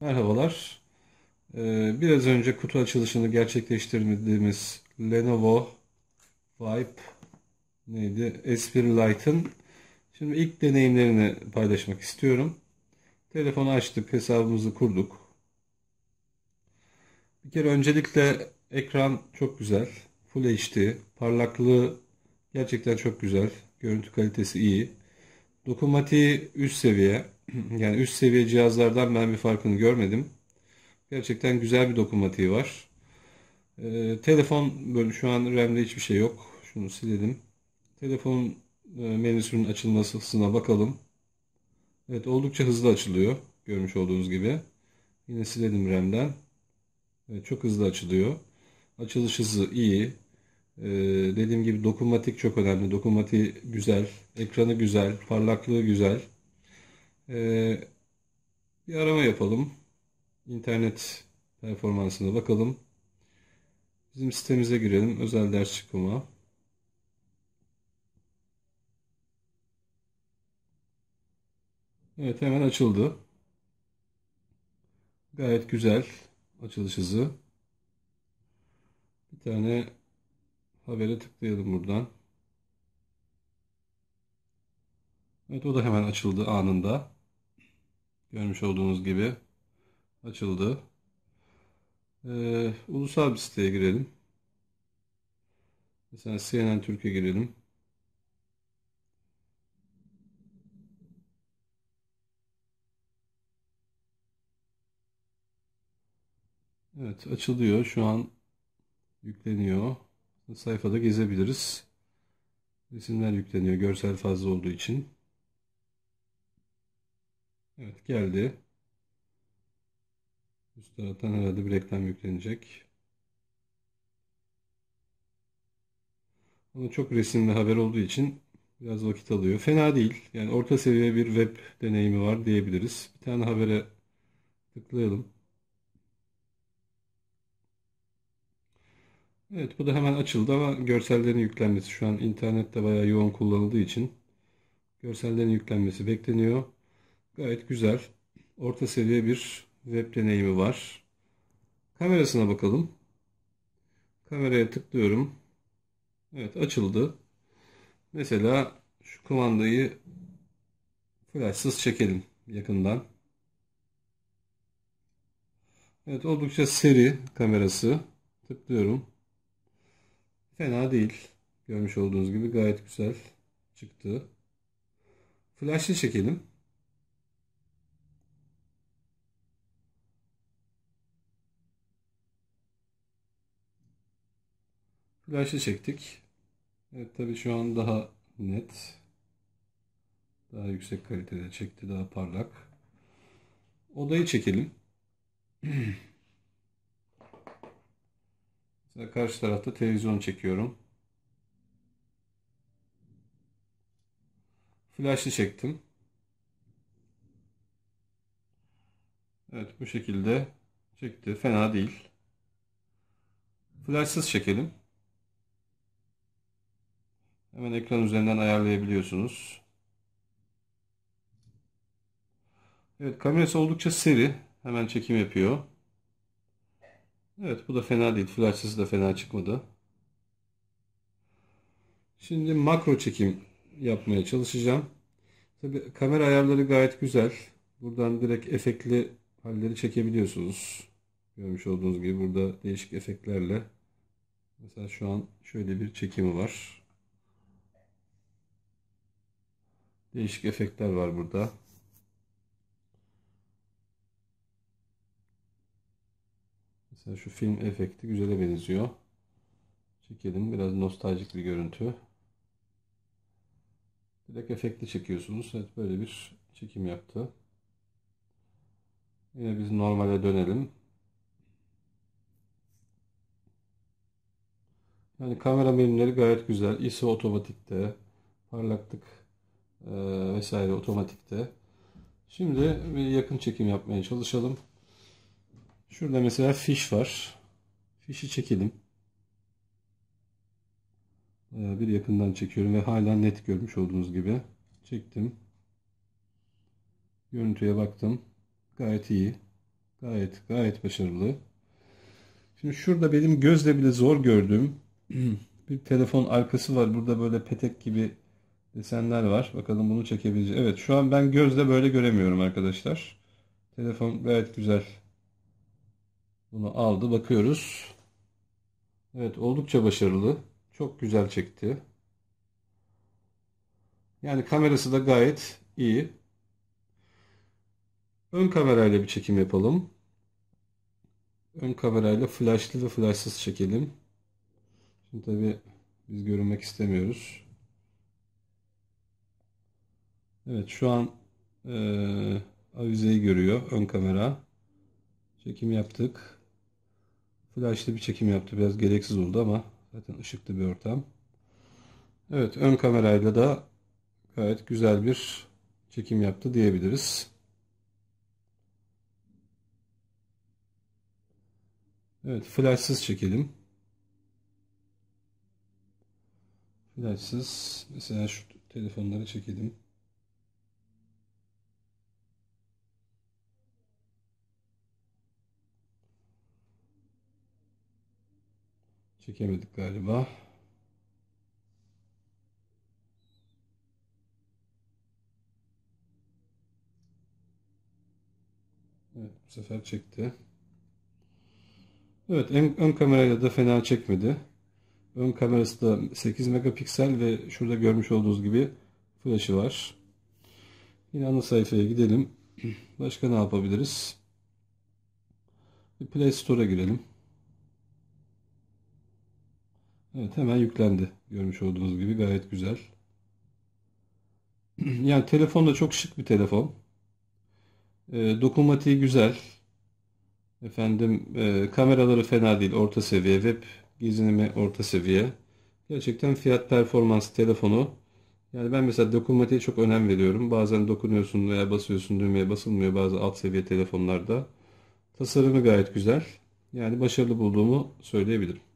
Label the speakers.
Speaker 1: Merhabalar. Ee, biraz önce kutu açılışını gerçekleştirdiğimiz Lenovo Vibe neydi? S1 Lite'ın şimdi ilk deneyimlerini paylaşmak istiyorum. Telefonu açtık, hesabımızı kurduk. Bir kere öncelikle ekran çok güzel. Full HD, parlaklığı gerçekten çok güzel. Görüntü kalitesi iyi. Dokunmatiği üst seviye. yani üst seviye cihazlardan ben bir farkını görmedim. Gerçekten güzel bir dokunmatiği var. Ee, telefon böyle şu an RAM'de hiçbir şey yok. Şunu silelim. Telefon e, menüsünün hızına bakalım. Evet oldukça hızlı açılıyor. Görmüş olduğunuz gibi. Yine silelim RAM'den. Evet, çok hızlı açılıyor. Açılış hızı iyi. Ee, dediğim gibi dokunmatik çok önemli. Dokunmatiği güzel. Ekranı güzel. Parlaklığı güzel. Ee, bir arama yapalım. İnternet performansına bakalım. Bizim sitemize girelim. Özel ders çıkımı. Evet hemen açıldı. Gayet güzel açılış hızı. Bir tane habere tıklayalım buradan. Evet o da hemen açıldı anında. Görmüş olduğunuz gibi açıldı. Ee, ulusal bir siteye girelim. Mesela CNN Türkiye girelim. Evet açılıyor. Şu an yükleniyor. Sayfada gezebiliriz. Resimler yükleniyor görsel fazla olduğu için. Evet geldi. Üst taraftan herhalde bir reklam yüklenecek. Ama çok resimli haber olduğu için biraz vakit alıyor. Fena değil. Yani orta seviye bir web deneyimi var diyebiliriz. Bir tane habere tıklayalım. Evet bu da hemen açıldı ama görsellerin yüklenmesi şu an internette bayağı yoğun kullanıldığı için görsellerin yüklenmesi bekleniyor. Gayet güzel. Orta seviye bir web deneyimi var. Kamerasına bakalım. Kameraya tıklıyorum. Evet açıldı. Mesela şu kumandayı flashsız çekelim yakından. Evet oldukça seri kamerası. Tıklıyorum. Fena değil. Görmüş olduğunuz gibi gayet güzel çıktı. Flash'ı çekelim. Flash'ı çektik. Evet tabi şu an daha net. Daha yüksek kalitede çekti. Daha parlak. Odayı çekelim. Mesela karşı tarafta televizyon çekiyorum. Flash'ı çektim. Evet bu şekilde çekti. Fena değil. Flash'sız çekelim. Hemen ekran üzerinden ayarlayabiliyorsunuz. Evet kamerası oldukça seri. Hemen çekim yapıyor. Evet bu da fena değil. Flash da fena çıkmadı. Şimdi makro çekim yapmaya çalışacağım. Tabi kamera ayarları gayet güzel. Buradan direkt efektli halleri çekebiliyorsunuz. Görmüş olduğunuz gibi burada değişik efektlerle. Mesela şu an şöyle bir çekimi var. Değişik efektler var burada. Mesela şu film efekti güzele benziyor. Çekelim. Biraz nostaljik bir görüntü. Direkt efekti çekiyorsunuz. Evet böyle bir çekim yaptı. Yine biz normale dönelim. Yani kamera birimleri gayet güzel. ISO otomatikte. Parlaklık e, vesaire otomatikte. Şimdi bir yakın çekim yapmaya çalışalım. Şurada mesela fiş var. Fişi çekelim. E, bir yakından çekiyorum ve hala net görmüş olduğunuz gibi. Çektim. Görüntüye baktım. Gayet iyi. Gayet gayet başarılı. Şimdi şurada benim gözle bile zor gördüğüm bir telefon arkası var. Burada böyle petek gibi desenler var. Bakalım bunu çekebilecek. Evet şu an ben gözle böyle göremiyorum arkadaşlar. Telefon gayet güzel. Bunu aldı bakıyoruz. Evet oldukça başarılı. Çok güzel çekti. Yani kamerası da gayet iyi. Ön kamerayla bir çekim yapalım. Ön kamerayla flashlı ve flashsız çekelim. Şimdi tabi biz görünmek istemiyoruz. Evet şu an e, avizeyi görüyor ön kamera. Çekim yaptık. Flashlı bir çekim yaptı. Biraz gereksiz oldu ama zaten ışıklı bir ortam. Evet ön kamerayla da gayet güzel bir çekim yaptı diyebiliriz. Evet flashsız çekelim. Flashsız mesela şu telefonları çekelim. Çekemedik galiba. Evet, bu sefer çekti. Evet, ön, ön kamerayla da fena çekmedi. Ön kamerası da 8 megapiksel ve şurada görmüş olduğunuz gibi flaşı var. Yine ana sayfaya gidelim. Başka ne yapabiliriz? Play Store'a girelim. Evet hemen yüklendi. Görmüş olduğunuz gibi gayet güzel. yani telefon da çok şık bir telefon. E, dokunmatiği güzel. Efendim e, kameraları fena değil. Orta seviye. Web gezinimi orta seviye. Gerçekten fiyat performans telefonu. Yani ben mesela dokunmatiğe çok önem veriyorum. Bazen dokunuyorsun veya basıyorsun düğmeye basılmıyor bazı alt seviye telefonlarda. Tasarımı gayet güzel. Yani başarılı bulduğumu söyleyebilirim.